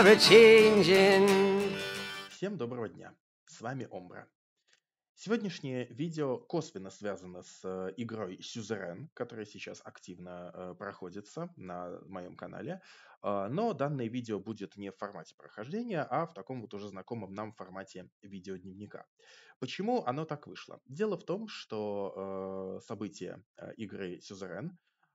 ever changing. Всем доброго дня. С вами Омбра. Сегодняшнее видео косвенно связано с э, игрой Сюзерен, которая сейчас активно э, проходится на моем канале. Э, но данное видео будет не в формате прохождения, а в таком вот уже знакомом нам формате видеодневника. Почему оно так вышло? Дело в том, что э, события э, игры Suzerain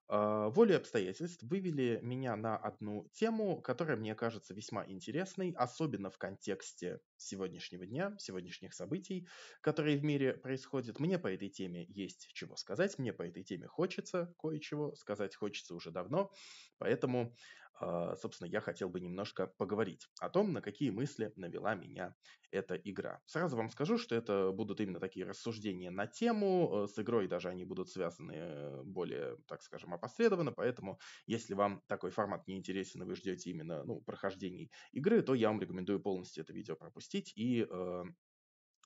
а, Волей обстоятельств вывели меня на одну тему, которая мне кажется весьма интересной, особенно в контексте сегодняшнего дня, сегодняшних событий, которые в мире происходят. Мне по этой теме есть чего сказать, мне по этой теме хочется кое-чего сказать, хочется уже давно, поэтому а, собственно, я хотел бы немножко поговорить о том, на какие мысли навела меня эта игра. Сразу вам скажу, что это будут именно такие рассуждения на тему, э, с игрой даже они будут связаны э, более, так скажем, опосредованно, поэтому если вам такой формат не интересен и вы ждете именно ну, прохождений игры, то я вам рекомендую полностью это видео пропустить и э,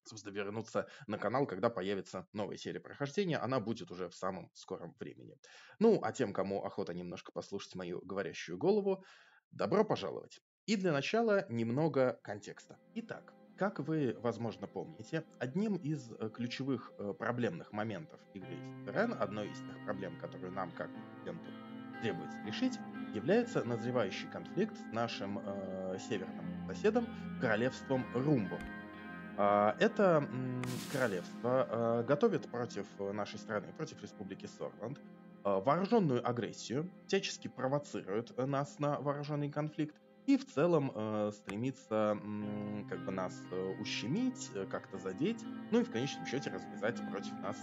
собственно, вернуться на канал, когда появится новая серия прохождения. Она будет уже в самом скором времени. Ну, а тем, кому охота немножко послушать мою говорящую голову, добро пожаловать. И для начала немного контекста. Итак, как вы, возможно, помните, одним из э, ключевых э, проблемных моментов игры Терен, одной из тех проблем, которую нам как клиенту требуется решить, является назревающий конфликт с нашим э, северным соседом, королевством Румбо, а, это королевство а, готовит против э, нашей страны, против Республики Сорланд, а, вооруженную агрессию, всячески провоцирует э, нас на вооруженный конфликт и в целом э, стремится как бы нас ущемить, как-то задеть, ну и в конечном счете развязать против нас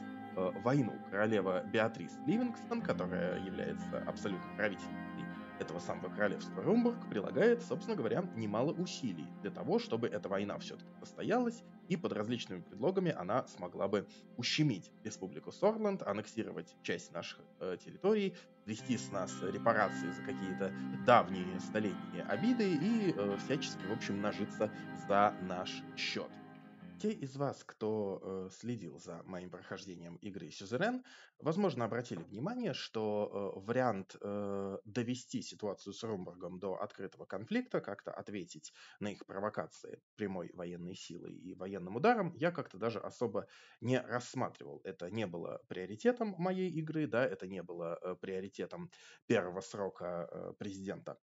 войну. Королева Беатрис Ливингстон, которая является абсолютно правительницей этого самого королевства Румбург прилагает, собственно говоря, немало усилий для того, чтобы эта война все-таки состоялась, и под различными предлогами она смогла бы ущемить Республику Сорланд, аннексировать часть наших э, территорий, вести с нас репарации за какие-то давние столетние обиды и э, всячески, в общем, нажиться за наш счет. Те из вас, кто э, следил за моим прохождением игры Сюзерен, возможно, обратили внимание, что э, вариант э, довести ситуацию с Румбургом до открытого конфликта, как-то ответить на их провокации прямой военной силой и военным ударом, я как-то даже особо не рассматривал. Это не было приоритетом моей игры, да, это не было э, приоритетом первого срока э, президента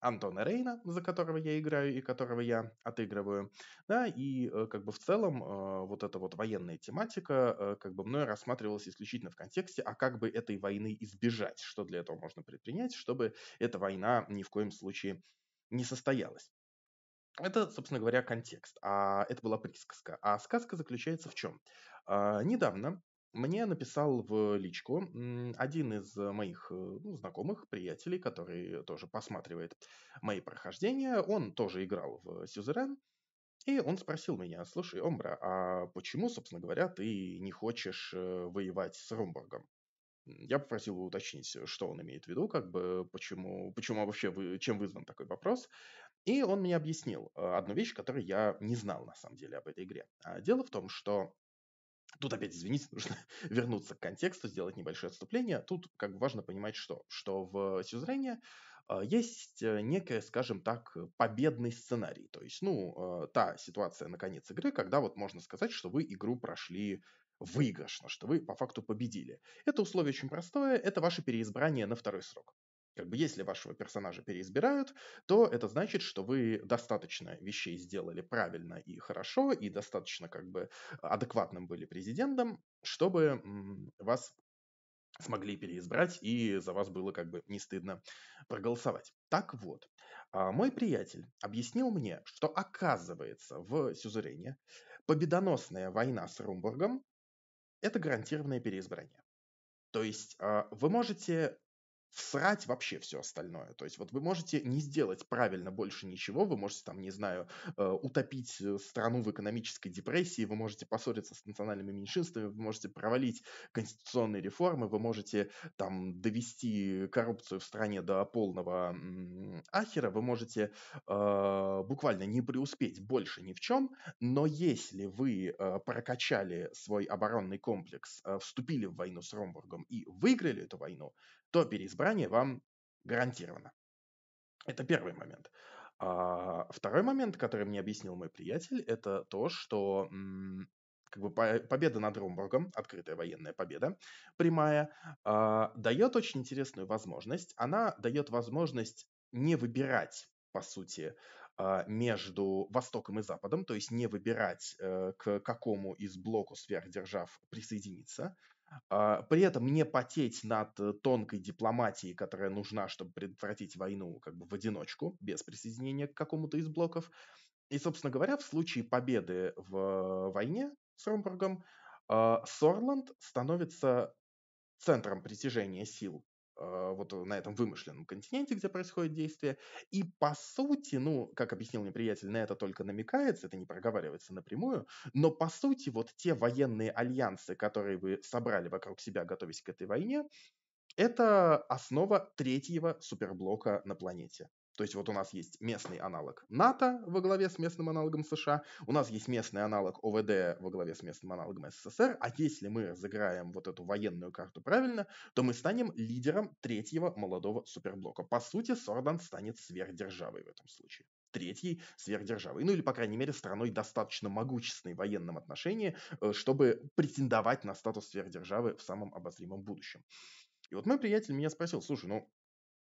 Антона Рейна, за которого я играю и которого я отыгрываю, да, и э, как бы в целом э, вот эта вот военная тематика э, как бы мной рассматривалась исключительно в контексте, а как бы этой войны избежать, что для этого можно предпринять, чтобы эта война ни в коем случае не состоялась. Это, собственно говоря, контекст. А это была присказка. А сказка заключается в чем? А, недавно мне написал в личку один из э, моих э, ну, знакомых, приятелей, который тоже посматривает мои прохождения. Он тоже играл в Сюзерен. И он спросил меня, слушай, Омбра, а почему, собственно говоря, ты не хочешь э, воевать с Ромбургом? Я попросил его уточнить, что он имеет в виду, как бы почему, почему вообще, вы, чем вызван такой вопрос. И он мне объяснил одну вещь, которую я не знал на самом деле об этой игре. А дело в том, что Тут опять, извините, нужно вернуться к контексту, сделать небольшое отступление. Тут как бы важно понимать, что, что в Сюзрене а, есть э, некая, скажем так, э, победный сценарий. То есть, ну, э, та ситуация на конец игры, когда вот можно сказать, что вы игру прошли выигрышно, что вы по факту победили. Это условие очень простое, это ваше переизбрание на второй срок. Как бы если вашего персонажа переизбирают, то это значит, что вы достаточно вещей сделали правильно и хорошо, и достаточно как бы адекватным были президентом, чтобы вас смогли переизбрать, и за вас было как бы не стыдно проголосовать. Так вот, а, мой приятель объяснил мне, что оказывается в Сюзерене победоносная война с Румбургом – это гарантированное переизбрание. То есть а, вы можете всрать вообще все остальное. То есть вот вы можете не сделать правильно больше ничего, вы можете там, не знаю, э, утопить э, страну в экономической депрессии, вы можете поссориться с национальными меньшинствами, вы можете провалить конституционные реформы, вы можете там довести коррупцию в стране до полного ахера, вы можете э, буквально не преуспеть больше ни в чем, но если вы э, прокачали свой оборонный комплекс, э, вступили в войну с Ромбургом и выиграли эту войну, то переизбрание вам гарантировано. Это первый момент. А второй момент, который мне объяснил мой приятель, это то, что как бы победа над Ромбургом, открытая военная победа, прямая, э, дает очень интересную возможность. Она дает возможность не выбирать, по сути, а, между Востоком и Западом, то есть не выбирать, э, к какому из блоку сверхдержав присоединиться, а, при этом не потеть над э, тонкой дипломатией, которая нужна, чтобы предотвратить войну как бы в одиночку, без присоединения к какому-то из блоков. И, собственно говоря, в случае победы в э, войне с Ромбургом, а, Сорланд становится центром притяжения сил Э, вот на этом вымышленном континенте, где происходит действие. И по сути, ну, как объяснил мне приятель, на это только намекается, это не проговаривается напрямую, но по сути вот те военные альянсы, которые вы собрали вокруг себя, готовясь к этой войне, это основа третьего суперблока на планете. То есть вот у нас есть местный аналог НАТО во главе с местным аналогом США, у нас есть местный аналог ОВД во главе с местным аналогом СССР, а если мы разыграем вот эту военную карту правильно, то мы станем лидером третьего молодого суперблока. По сути, Сордан станет сверхдержавой в этом случае третьей сверхдержавой, ну или, по крайней мере, страной достаточно могущественной в военном отношении, э, чтобы претендовать на статус сверхдержавы в самом обозримом будущем. И вот мой приятель меня спросил, слушай, ну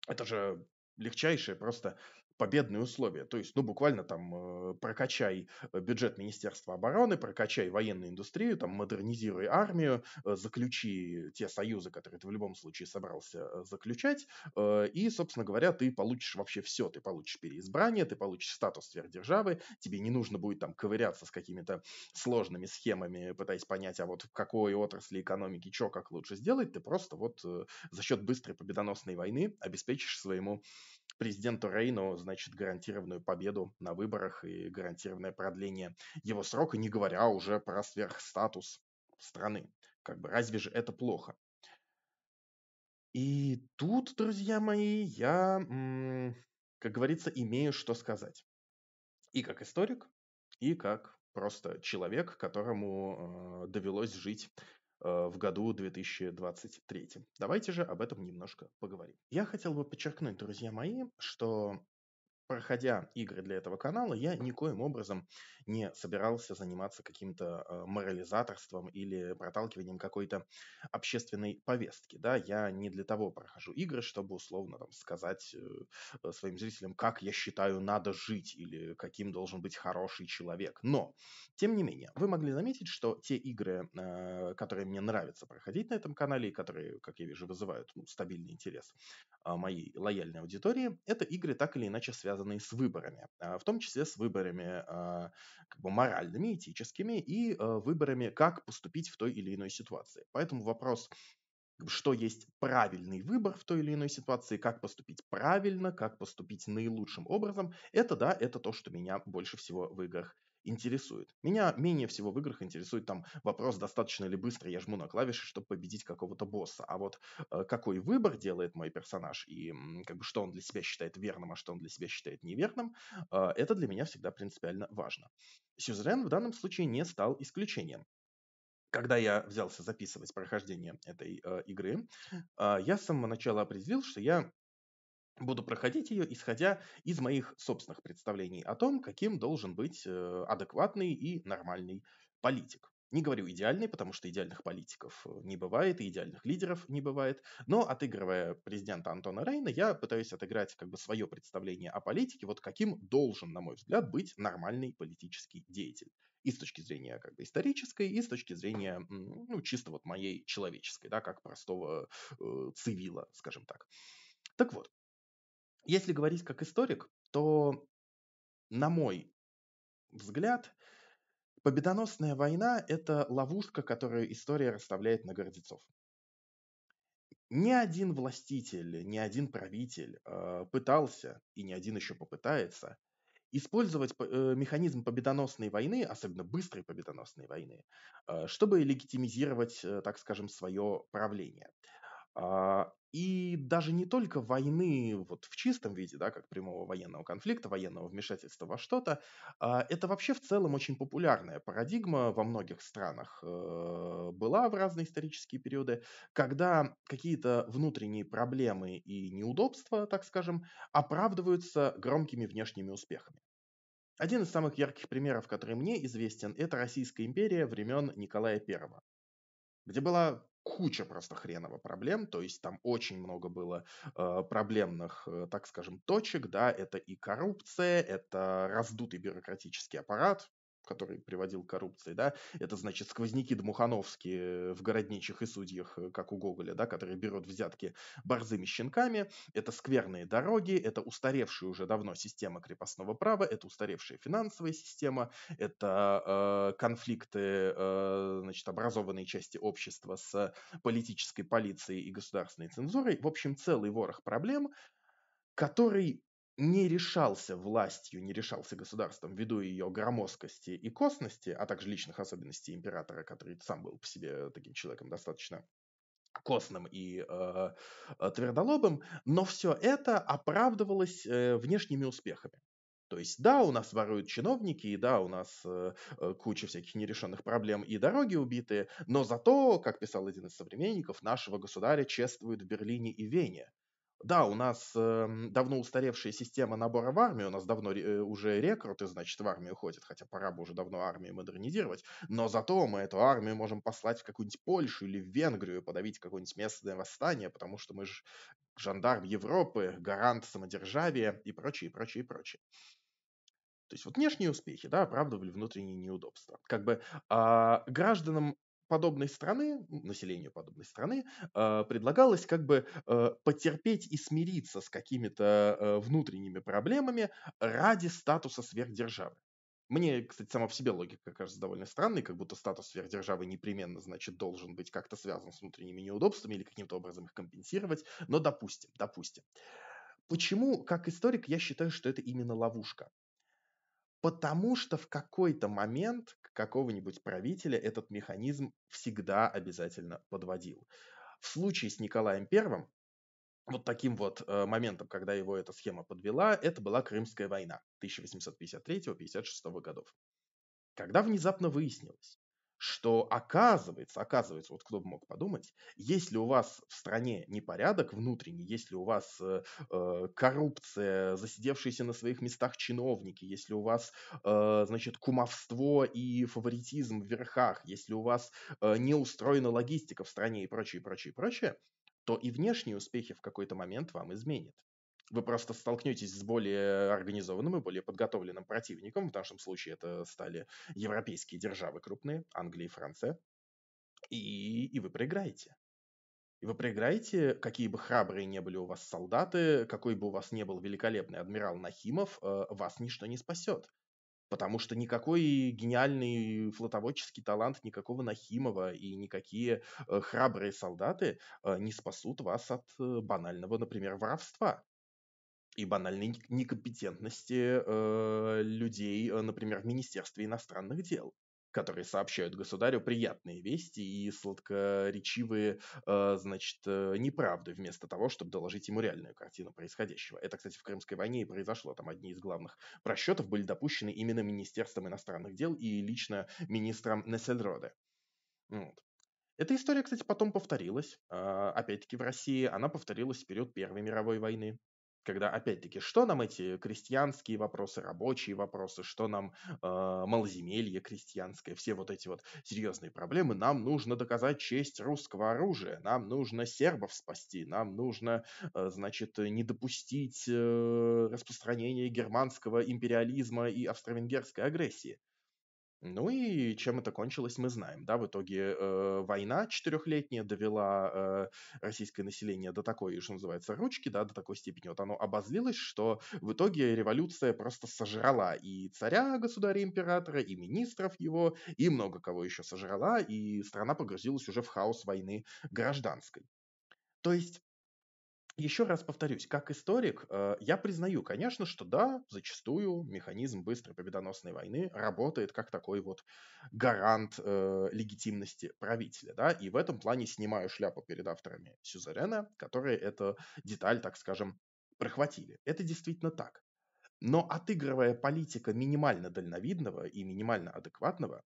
это же легчайшее просто победные условия. То есть, ну, буквально там э, прокачай э, бюджет Министерства обороны, прокачай военную индустрию, там, модернизируй армию, э, заключи те союзы, которые ты в любом случае собрался заключать, и, собственно говоря, ты получишь вообще все. Ты получишь переизбрание, ты получишь статус сверхдержавы, тебе не нужно будет там ковыряться с какими-то сложными схемами, пытаясь понять, а вот в какой отрасли экономики что как лучше сделать, ты просто вот за счет быстрой победоносной войны обеспечишь своему президенту Рейну, значит, гарантированную победу на выборах и гарантированное продление его срока, не говоря уже про сверхстатус страны. Как бы разве же это плохо? И тут, друзья мои, я, как говорится, имею что сказать. И как историк, и как просто человек, которому э, довелось жить Э, в году 2023. Давайте же об этом немножко поговорим. Я хотел бы подчеркнуть, друзья мои, что проходя игры для этого канала, я никоим образом не собирался заниматься каким-то а, морализаторством или проталкиванием какой-то общественной повестки. Да? Я не для того прохожу игры, чтобы условно там, сказать э, своим зрителям, как я считаю, надо жить или каким должен быть хороший человек. Но, тем не менее, вы могли заметить, что те игры, э, которые мне нравится проходить на этом канале и которые, как я вижу, вызывают ну, стабильный интерес а, моей лояльной аудитории, это игры так или иначе связанные с выборами. А, в том числе с выборами как бы моральными, этическими и э, выборами, как поступить в той или иной ситуации. Поэтому вопрос что есть правильный выбор в той или иной ситуации, как поступить правильно, как поступить наилучшим образом, это да, это то, что меня больше всего в играх интересует. Меня менее всего в играх интересует там вопрос, достаточно ли быстро я жму на клавиши, чтобы победить какого-то босса. А вот э, какой выбор делает мой персонаж и как бы что он для себя считает верным, а что он для себя считает неверным, э, это для меня всегда принципиально важно. Сюзерен в данном случае не стал исключением когда я взялся записывать прохождение этой э, игры, э, я с самого начала определил, что я буду проходить ее, исходя из моих собственных представлений о том, каким должен быть э, адекватный и нормальный политик. Не говорю идеальный, потому что идеальных политиков э, не бывает, и идеальных лидеров не бывает. Но отыгрывая президента Антона Рейна, я пытаюсь отыграть как бы свое представление о политике, вот каким должен, на мой взгляд, быть нормальный политический деятель. И с точки зрения как бы исторической, и с точки зрения ну, чисто вот моей человеческой, да, как простого э, цивила, скажем так. Так вот, если говорить как историк, то, на мой взгляд, победоносная война – это ловушка, которую история расставляет на гордецов. Ни один властитель, ни один правитель э, пытался, и ни один еще попытается, использовать э, механизм победоносной войны, особенно быстрой победоносной войны, э, чтобы легитимизировать, э, так скажем, свое правление. А, и даже не только войны вот в чистом виде, да, как прямого военного конфликта, военного вмешательства во что-то, а, это вообще в целом очень популярная парадигма во многих странах э, была в разные исторические периоды, когда какие-то внутренние проблемы и неудобства, так скажем, оправдываются громкими внешними успехами. Один из самых ярких примеров, который мне известен, это Российская империя времен Николая I, где была куча просто хреново проблем, то есть там очень много было э, проблемных, э, так скажем, точек, да, это и коррупция, это раздутый бюрократический аппарат, который приводил к коррупции, да, это, значит, сквозняки дмухановские в городничих и судьях, э, как у Гоголя, да, которые берут взятки борзыми щенками, это скверные дороги, это устаревшая уже давно система крепостного права, это устаревшая финансовая система, это э, конфликты, э, значит, образованной части общества с политической полицией и государственной цензурой, в общем, целый ворох проблем, который не решался властью, не решался государством ввиду ее громоздкости и косности, а также личных особенностей императора, который сам был по себе таким человеком достаточно костным и э, э твердолобым, но все это оправдывалось э, внешними успехами. То есть, да, у нас воруют чиновники, и да, у нас э, э куча всяких нерешенных проблем и дороги убитые, но зато, как писал один из современников, нашего государя чествуют в Берлине и Вене. Да, у нас э, давно устаревшая система набора в армию, у нас давно э, уже рекруты, значит, в армию ходят, хотя пора бы уже давно армию модернизировать, но зато мы эту армию можем послать в какую-нибудь Польшу или в Венгрию, подавить какое-нибудь местное восстание, потому что мы же жандарм Европы, гарант самодержавия и прочее, и прочее, и прочее. То есть вот внешние успехи, да, оправдывали внутренние неудобства. Как бы э, гражданам подобной страны, населению подобной страны, э, предлагалось как бы э, потерпеть и смириться с какими-то э, внутренними проблемами ради статуса сверхдержавы. Мне, кстати, сама в себе логика кажется довольно странной, как будто статус сверхдержавы непременно, значит, должен быть как-то связан с внутренними неудобствами или каким-то образом их компенсировать, но допустим, допустим. Почему, как историк, я считаю, что это именно ловушка? Потому что в какой-то момент какого-нибудь правителя этот механизм всегда обязательно подводил. В случае с Николаем I, вот таким вот э, моментом, когда его эта схема подвела, это была Крымская война 1853-56 годов. Когда внезапно выяснилось, что оказывается, оказывается, вот кто бы мог подумать, если у вас в стране непорядок внутренний, если у вас э, э, коррупция, засидевшиеся на своих местах чиновники, если у вас, э, значит, кумовство и фаворитизм в верхах, если у вас э, не устроена логистика в стране и прочее, прочее, прочее, то и внешние успехи в какой-то момент вам изменят вы просто столкнетесь с более организованным и более подготовленным противником. В нашем случае это стали европейские державы крупные, Англия и Франция. И, и вы проиграете. И вы проиграете, какие бы храбрые не были у вас солдаты, какой бы у вас не был великолепный адмирал Нахимов, э, вас ничто не спасет. Потому что никакой гениальный флотоводческий талант никакого Нахимова и никакие э, храбрые солдаты э, не спасут вас от банального, например, воровства и банальной некомпетентности э, людей, э, например, в Министерстве иностранных дел, которые сообщают государю приятные вести и сладкоречивые, э, значит, э, неправды, вместо того, чтобы доложить ему реальную картину происходящего. Это, кстати, в Крымской войне и произошло. Там одни из главных просчетов были допущены именно Министерством иностранных дел и лично министром Несельроде. Вот. Эта история, кстати, потом повторилась, э, опять-таки в России, она повторилась в период Первой мировой войны когда, опять-таки, что нам эти крестьянские вопросы, рабочие вопросы, что нам э, малоземелье крестьянское, все вот эти вот серьезные проблемы, нам нужно доказать честь русского оружия, нам нужно сербов спасти, нам нужно, э, значит, не допустить э, распространения германского империализма и австро-венгерской агрессии. Ну и чем это кончилось, мы знаем. Да, в итоге э, война четырехлетняя довела э, российское население до такой, что называется, ручки, да, до такой степени. Вот оно обозлилось, что в итоге революция просто сожрала и царя, государя-императора, и министров его, и много кого еще сожрала, и страна погрузилась уже в хаос войны гражданской. То есть еще раз повторюсь, как историк, э, я признаю, конечно, что да, зачастую механизм быстрой победоносной войны работает как такой вот гарант э, легитимности правителя, да, и в этом плане снимаю шляпу перед авторами Сюзерена, которые эту деталь, так скажем, прохватили. Это действительно так. Но отыгрывая политика минимально дальновидного и минимально адекватного,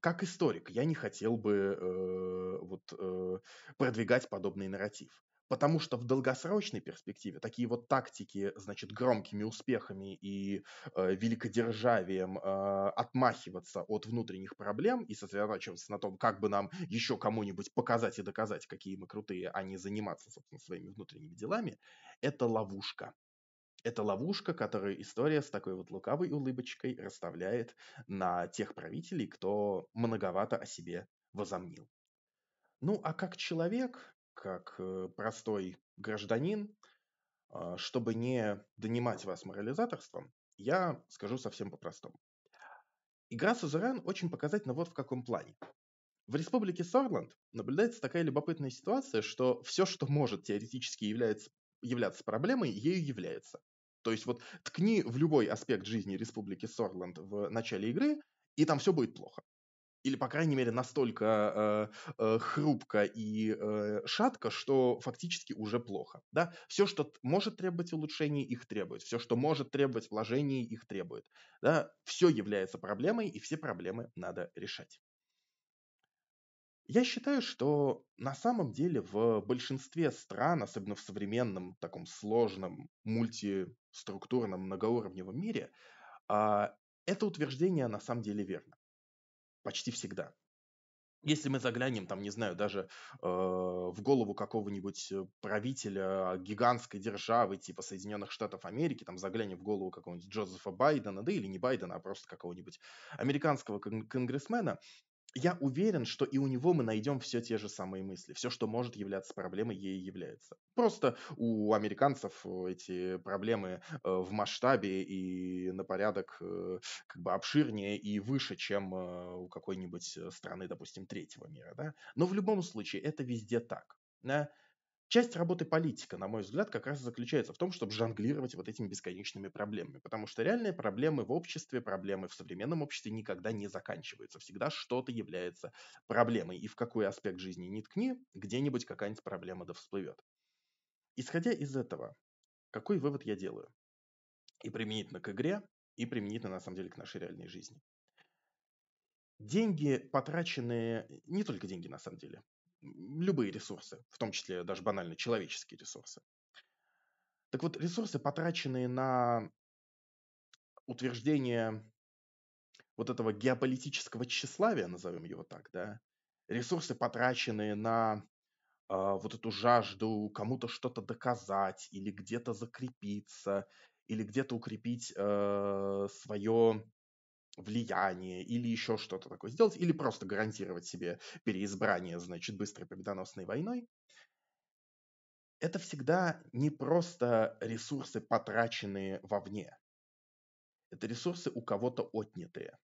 как историк, я не хотел бы э, вот, э, продвигать подобный нарратив. Потому что в долгосрочной перспективе такие вот тактики, значит, громкими успехами и э, великодержавием э, отмахиваться от внутренних проблем и сосредотачиваться на том, как бы нам еще кому-нибудь показать и доказать, какие мы крутые, а не заниматься, собственно, своими внутренними делами, это ловушка. Это ловушка, которую история с такой вот лукавой улыбочкой расставляет на тех правителей, кто многовато о себе возомнил. Ну а как человек, как э, простой гражданин, а, чтобы не донимать вас морализаторством, я скажу совсем по-простому. Игра Сузерен очень показательна вот в каком плане. В республике Сорланд наблюдается такая любопытная ситуация, что все, что может теоретически является, являться проблемой, ею является. То есть вот ткни в любой аспект жизни республики Сорланд в начале игры, и там все будет плохо или, по крайней мере, настолько э, э, хрупко и э, шатко, что фактически уже плохо. Да? Все, что может требовать улучшений, их требует. Все, что может требовать вложений, их требует. Да? Все является проблемой, и все проблемы надо решать. Я считаю, что на самом деле в большинстве стран, особенно в современном таком сложном, мультиструктурном, многоуровневом мире, а, это утверждение на самом деле верно. Почти всегда. Если мы заглянем, там, не знаю, даже э, в голову какого-нибудь э, правителя гигантской державы типа Соединенных Штатов Америки, там, заглянем в голову какого-нибудь Джозефа Байдена, да или не Байдена, а просто какого-нибудь американского кон- конгрессмена, я уверен, что и у него мы найдем все те же самые мысли. Все, что может являться проблемой, ей является. Просто у американцев э, эти проблемы э, в масштабе и на порядок э, как бы обширнее и выше, чем у какой-нибудь страны, допустим, третьего мира. Да? Но в любом случае это везде так. Да? часть работы политика, на мой взгляд, как раз заключается в том, чтобы жонглировать вот этими бесконечными проблемами. Потому что реальные проблемы в обществе, проблемы в современном обществе никогда не заканчиваются. Всегда что-то является проблемой. И в какой аспект жизни не ткни, где-нибудь какая-нибудь проблема да всплывет. Исходя из этого, какой вывод я делаю? И применительно к игре, и применительно, на самом деле, к нашей реальной жизни. Деньги, потраченные, не только деньги на самом деле, любые ресурсы, в том числе даже банально человеческие ресурсы. Так вот, ресурсы, потраченные на утверждение вот этого геополитического тщеславия, назовем его так, да, ресурсы, потраченные на э, вот эту жажду кому-то что-то доказать или где-то закрепиться, или где-то укрепить э, свое влияние или еще что-то такое сделать, или просто гарантировать себе переизбрание, значит, быстрой победоносной войной, это всегда не просто ресурсы, потраченные вовне. Это ресурсы у кого-то отнятые.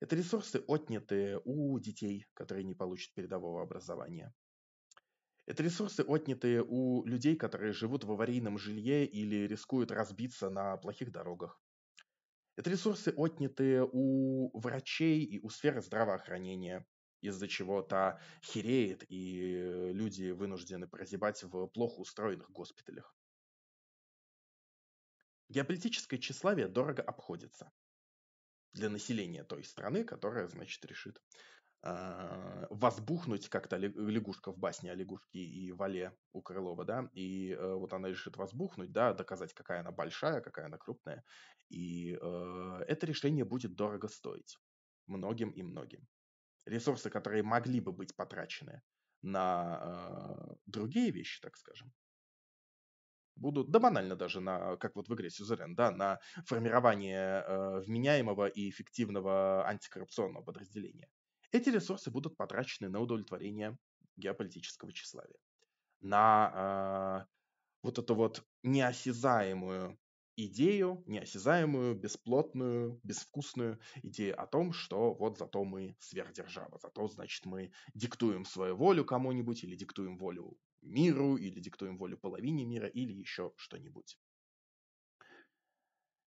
Это ресурсы, отнятые у детей, которые не получат передового образования. Это ресурсы, отнятые у людей, которые живут в аварийном жилье или рискуют разбиться на плохих дорогах. Это ресурсы, отнятые у врачей и у сферы здравоохранения, из-за чего то хереет, и люди вынуждены прозябать в плохо устроенных госпиталях. Геополитическое тщеславие дорого обходится. Для населения той страны, которая, значит, решит э, возбухнуть как-то лягушка в басне о лягушке и вале у Крылова, да, и э, вот она решит возбухнуть, да, доказать, какая она большая, какая она крупная, и э, это решение будет дорого стоить многим и многим. Ресурсы, которые могли бы быть потрачены на э, другие вещи, так скажем, будут, да банально даже, на, как вот в игре Сюзерен, да, на формирование э, вменяемого и эффективного антикоррупционного подразделения. Эти ресурсы будут потрачены на удовлетворение геополитического тщеславия, на э, вот эту вот неосязаемую идею, неосязаемую, бесплотную, безвкусную идею о том, что вот зато мы сверхдержава, зато, значит, мы диктуем свою волю кому-нибудь или диктуем волю миру, или диктуем волю половине мира, или еще что-нибудь.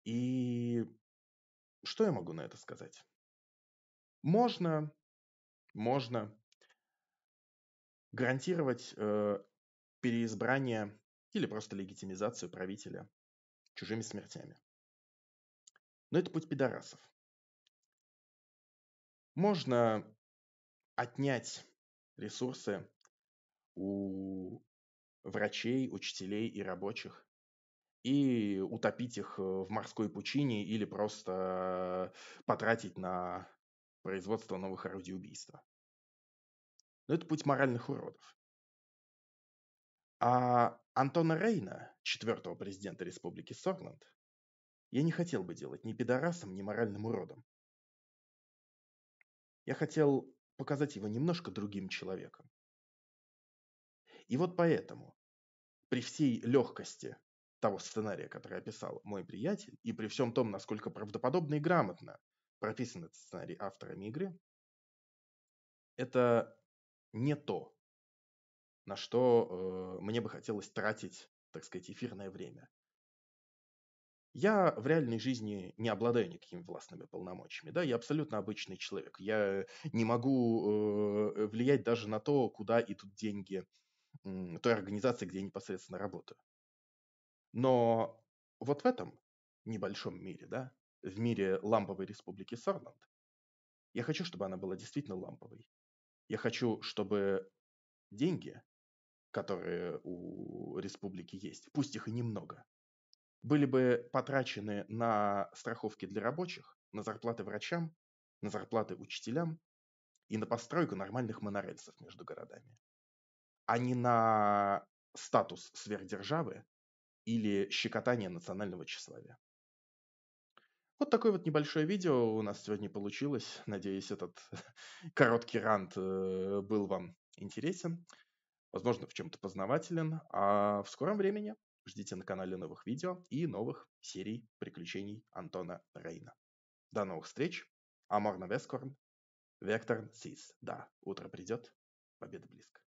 И что я могу на это сказать? Можно можно гарантировать э, переизбрание или просто легитимизацию правителя чужими смертями. Но это путь пидорасов. Можно отнять ресурсы у врачей, учителей и рабочих и утопить их э, в морской пучине или просто э, потратить на производства новых орудий убийства. Но это путь моральных уродов. А Антона Рейна, четвертого президента Республики Сорланд, я не хотел бы делать ни пидорасом, ни моральным уродом. Я хотел показать его немножко другим человеком. И вот поэтому, при всей легкости того сценария, который описал мой приятель, и при всем том, насколько правдоподобно и грамотно прописан этот сценарий авторами игры, это не то, на что э, мне бы хотелось тратить, так сказать, эфирное время. Я в реальной жизни не обладаю никакими властными полномочиями, да, я абсолютно обычный человек. Я не могу э, влиять даже на то, куда идут деньги э, той организации, где я непосредственно работаю. Но вот в этом небольшом мире, да, в мире ламповой республики Сарланд. Я хочу, чтобы она была действительно ламповой. Я хочу, чтобы деньги, которые у республики есть, пусть их и немного, были бы потрачены на страховки для рабочих, на зарплаты врачам, на зарплаты учителям и на постройку нормальных монорельсов между городами, а не на статус сверхдержавы или щекотание национального тщеславия. Вот такое вот небольшое видео у нас сегодня получилось. Надеюсь, этот короткий рант э, был вам интересен, возможно, в чем-то познавателен. А в скором времени ждите на канале новых видео и новых серий приключений Антона Рейна. До новых встреч. Аморна Вескорн. Вектор Сис. Да, утро придет. Победа близко.